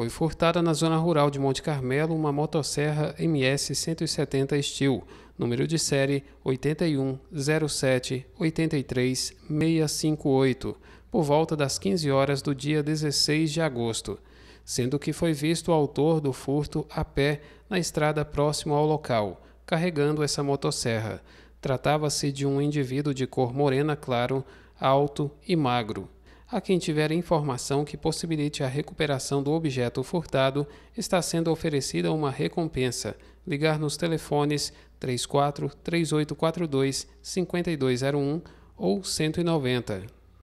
Foi furtada na zona rural de Monte Carmelo uma motosserra MS 170 Steel, número de série 810783658, por volta das 15 horas do dia 16 de agosto, sendo que foi visto o autor do furto a pé na estrada próximo ao local, carregando essa motosserra. Tratava-se de um indivíduo de cor morena claro, alto e magro, a quem tiver informação que possibilite a recuperação do objeto furtado, está sendo oferecida uma recompensa. Ligar nos telefones 34 3842 5201 ou 190.